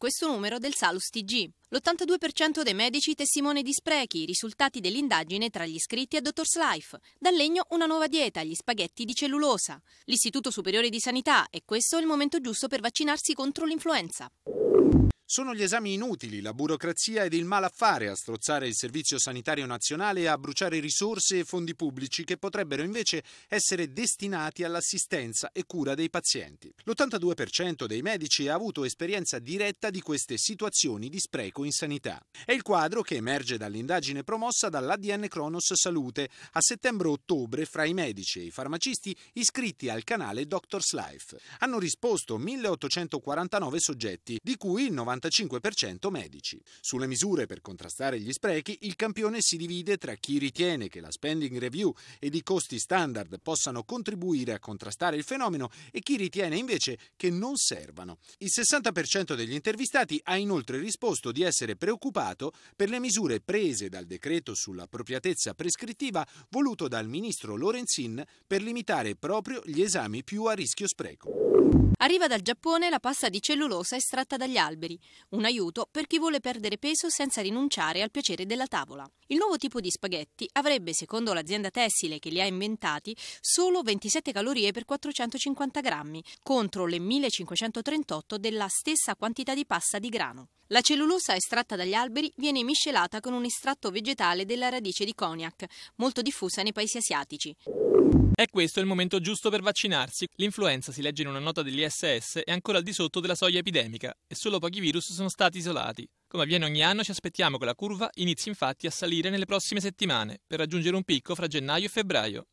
questo numero del Salus TG. L'82% dei medici testimone di sprechi, i risultati dell'indagine tra gli iscritti a Dottor's Life. Dal legno una nuova dieta, gli spaghetti di cellulosa. L'Istituto Superiore di Sanità e questo è il momento giusto per vaccinarsi contro l'influenza. Sono gli esami inutili, la burocrazia ed il malaffare a strozzare il Servizio Sanitario Nazionale e a bruciare risorse e fondi pubblici che potrebbero invece essere destinati all'assistenza e cura dei pazienti. L'82% dei medici ha avuto esperienza diretta di queste situazioni di spreco in sanità. È il quadro che emerge dall'indagine promossa dall'ADN Cronos Salute a settembre-ottobre fra i medici e i farmacisti iscritti al canale Doctors Life. Hanno risposto 1849 soggetti, di cui il 90 75% medici. Sulle misure per contrastare gli sprechi, il campione si divide tra chi ritiene che la spending review ed i costi standard possano contribuire a contrastare il fenomeno e chi ritiene invece che non servano. Il 60% degli intervistati ha inoltre risposto di essere preoccupato per le misure prese dal decreto sull'appropriatezza prescrittiva voluto dal ministro Lorenzin per limitare proprio gli esami più a rischio spreco. Arriva dal Giappone la pasta di cellulosa estratta dagli alberi un aiuto per chi vuole perdere peso senza rinunciare al piacere della tavola. Il nuovo tipo di spaghetti avrebbe, secondo l'azienda tessile che li ha inventati, solo 27 calorie per 450 grammi, contro le 1538 della stessa quantità di pasta di grano. La cellulosa estratta dagli alberi viene miscelata con un estratto vegetale della radice di cognac, molto diffusa nei paesi asiatici. È questo il momento giusto per vaccinarsi. L'influenza, si legge in una nota dell'ISS, è ancora al di sotto della soglia epidemica e solo pochi virus sono stati isolati. Come avviene ogni anno, ci aspettiamo che la curva inizi infatti a salire nelle prossime settimane, per raggiungere un picco fra gennaio e febbraio.